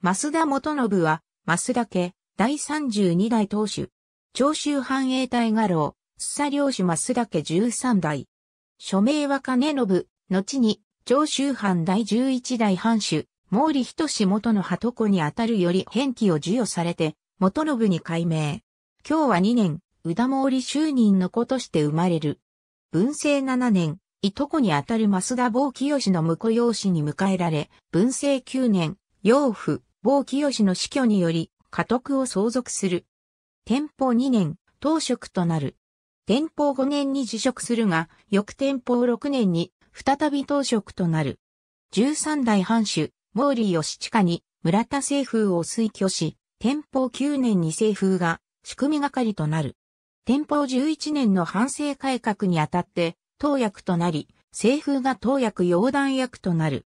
増田元信は、増田家、第32代当主。長州繁栄隊画廊、須佐領主増田家13代。署名は金信、後に、長州藩第11代藩主、毛利仁元の鳩子にあたるより返記を授与されて、元信に改名。今日は2年、宇田毛利就任の子として生まれる。文政7年、いとこにあたる増田坊清の婿養子に迎えられ、文政9年、養父、某清の死去により、家督を相続する。天保2年、当職となる。天保5年に辞職するが、翌天保6年に再び当職となる。13代藩主、毛利義親に村田政風を推挙し、天保9年に政風が仕組み係となる。天保11年の反省改革にあたって、当役となり、政風が当役要弾役となる。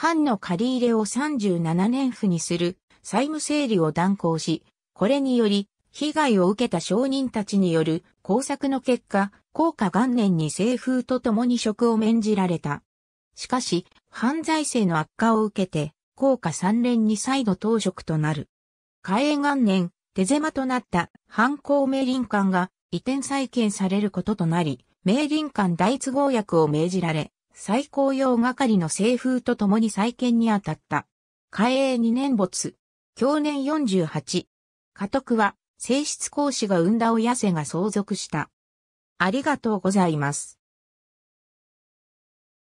藩の借り入れを37年府にする債務整理を断行し、これにより、被害を受けた商人たちによる工作の結果、効果元年に政風と共に職を免じられた。しかし、犯罪性の悪化を受けて、効果3連に再度当職となる。嘉永元年、手狭となった藩公明林館が移転再建されることとなり、明林館大都合役を命じられ、最高用係の西風と共に再建に当たった。海英二年没。去年48。家督は、正室講師が生んだ親世が相続した。ありがとうございます。